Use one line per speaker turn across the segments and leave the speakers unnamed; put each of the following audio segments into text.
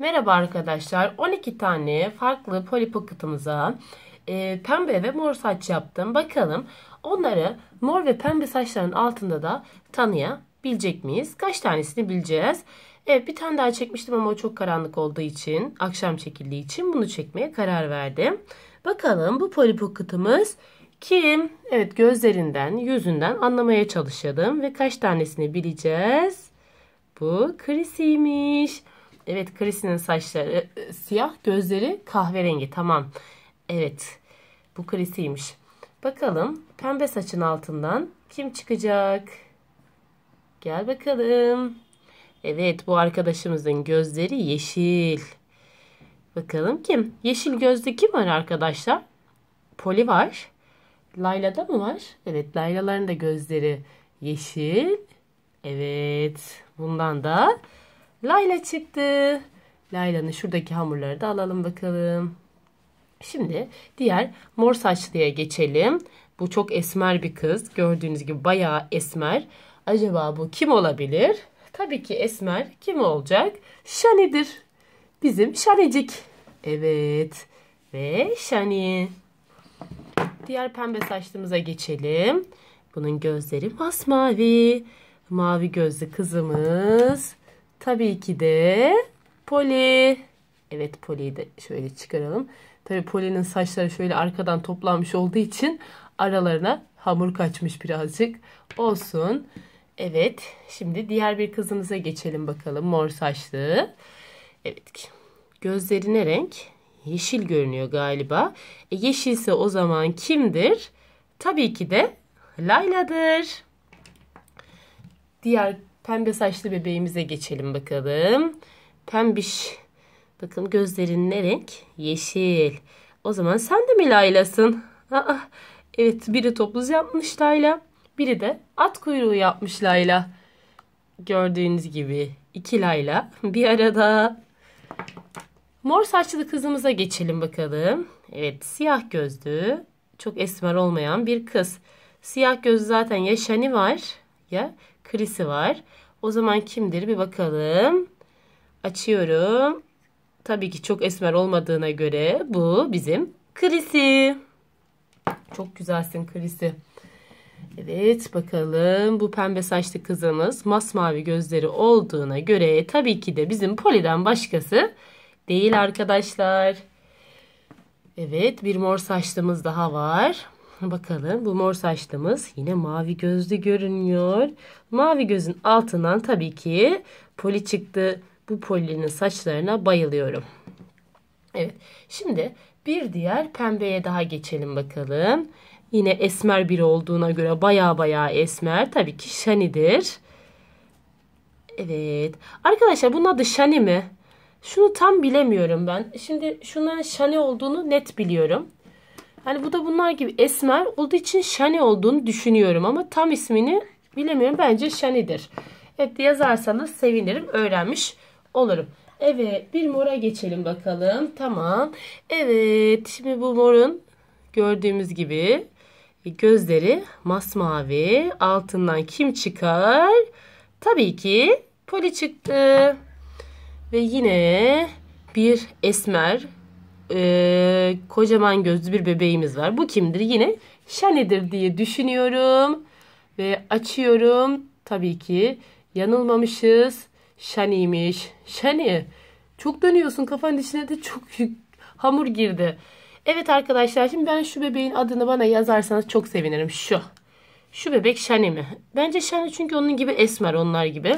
Merhaba arkadaşlar. 12 tane farklı Polly Pocket'ımıza e, pembe ve mor saç yaptım. Bakalım onları mor ve pembe saçların altında da tanıyabilecek miyiz? Kaç tanesini bileceğiz? Evet bir tane daha çekmiştim ama o çok karanlık olduğu için, akşam çekildiği için bunu çekmeye karar verdim. Bakalım bu Polly Pocket'ımız kim? Evet gözlerinden, yüzünden anlamaya çalışalım ve kaç tanesini bileceğiz? Bu Chris'iymiş. Evet Chris'in saçları e, siyah gözleri kahverengi tamam. Evet bu Chris'iymiş. Bakalım pembe saçın altından kim çıkacak? Gel bakalım. Evet bu arkadaşımızın gözleri yeşil. Bakalım kim? Yeşil gözlü kim var arkadaşlar? Poli var. Layla'da mı var? Evet Layla'ların da gözleri yeşil. Evet bundan da Layla çıktı. Layla'nın şuradaki hamurları da alalım bakalım. Şimdi diğer mor saçlıya geçelim. Bu çok esmer bir kız. Gördüğünüz gibi bayağı esmer. Acaba bu kim olabilir? Tabii ki esmer kim olacak? Şani'dir. Bizim Şanicik. Evet. Ve Şani. Diğer pembe saçlımıza geçelim. Bunun gözleri masmavi. Mavi gözlü kızımız Tabii ki de Poli. Evet Poli'yi de şöyle çıkaralım. Tabii Poli'nin saçları şöyle arkadan toplanmış olduğu için aralarına hamur kaçmış birazcık. Olsun. Evet. Şimdi diğer bir kızımıza geçelim bakalım. Mor saçlı. Evet. Gözleri ne renk? Yeşil görünüyor galiba. E, yeşilse o zaman kimdir? Tabii ki de Layla'dır. Diğer pembe saçlı bebeğimize geçelim bakalım. Pembiş. Bakın gözlerin ne renk? Yeşil. O zaman sen de mi Layla'sın? Aa, evet biri topuz yapmış Layla. Biri de at kuyruğu yapmış Layla. Gördüğünüz gibi iki Layla bir arada. Mor saçlı kızımıza geçelim bakalım. Evet siyah gözlü çok esmer olmayan bir kız. Siyah göz zaten ya şani var ya Krisi var. O zaman kimdir bir bakalım. Açıyorum. Tabii ki çok esmer olmadığına göre bu bizim Krisi. Çok güzelsin Krisi. Evet bakalım bu pembe saçlı kızımız masmavi gözleri olduğuna göre tabii ki de bizim Poli'den başkası değil arkadaşlar. Evet bir mor saçlımız daha var. Bakalım bu mor saçlımız yine mavi gözlü görünüyor. Mavi gözün altından tabii ki poli çıktı. Bu polinin saçlarına bayılıyorum. Evet şimdi bir diğer pembeye daha geçelim bakalım. Yine esmer biri olduğuna göre baya baya esmer. Tabii ki şanidir. Evet. Arkadaşlar bunun adı Shani mi? Şunu tam bilemiyorum ben. Şimdi şunun Shani olduğunu net biliyorum. Hani bu da bunlar gibi esmer olduğu için Shani olduğunu düşünüyorum ama tam ismini bilemiyorum. Bence Shani'dir. Evet yazarsanız sevinirim. Öğrenmiş olurum. Evet bir mora geçelim bakalım. Tamam. Evet şimdi bu morun gördüğümüz gibi gözleri masmavi. Altından kim çıkar? Tabii ki poli çıktı. Ve yine bir esmer e, kocaman gözlü bir bebeğimiz var. Bu kimdir? Yine Şane'dir diye düşünüyorum. Ve açıyorum. Tabii ki yanılmamışız. Şani'ymiş. Şani. Çok dönüyorsun kafanın içine de çok hamur girdi. Evet arkadaşlar şimdi ben şu bebeğin adını bana yazarsanız çok sevinirim. Şu. Şu bebek Şani mi? Bence Şani çünkü onun gibi esmer onlar gibi.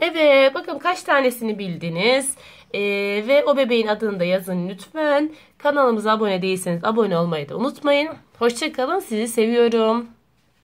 Evet bakın kaç tanesini bildiniz. E, ve o bebeğin adını da yazın lütfen. Kanalımıza abone değilseniz abone olmayı da unutmayın. Hoşçakalın. Sizi seviyorum.